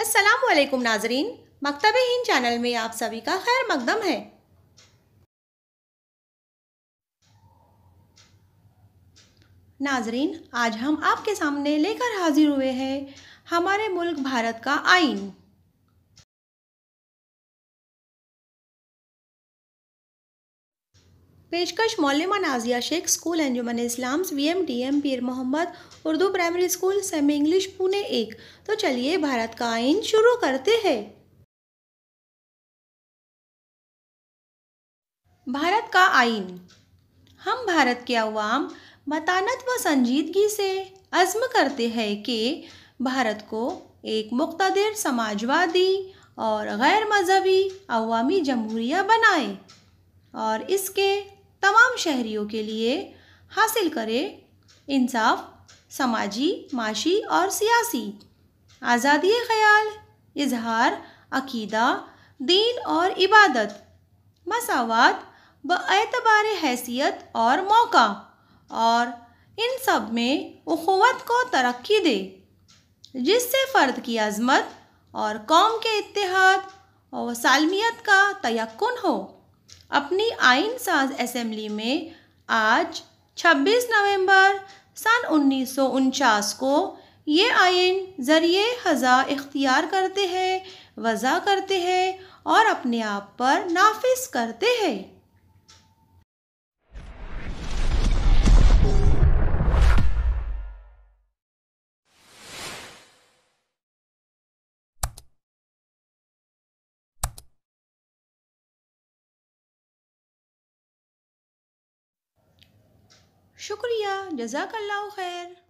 वालेकुम नाजरीन मकतब हिंद चैनल में आप सभी का खैर मकदम है नाजरीन आज हम आपके सामने लेकर हाजिर हुए हैं हमारे मुल्क भारत का आइन पेशकश मौलमा नाजिया शेख स्कूल एंजुमन इस्लाम्स V M D M Pir Mohammed Urdu primary school semi English Pune एक तो चलिए भारत का आइन शुरू करते हैं भारत का आइन हम भारत के अवाम मतानत व संजीदगी से अज़म करते हैं कि भारत को एक मुख्तर समाजवादी और गैर मजहबी अवामी जमहूरिया बनाए और इसके तमाम शहरियों के लिए हासिल करे इंसाफ समाजी माशी और सियासी आज़ादी ख्याल इजहार अकीदा दीन और इबादत मसावत बतबार हैसियत और मौका और इन सब में अखवत को तरक्की दे जिससे फ़र्द की अजमत और कौम के इतिहाद और सालमियत का तयक्न हो अपनी आइन साज असम्बली में आज 26 नवंबर सन उन्नीस को ये आइन ज़रिए हज़ा इख्तियार करते हैं वज़ा करते हैं और अपने आप पर नाफिस करते हैं شكريا جزاك الله خير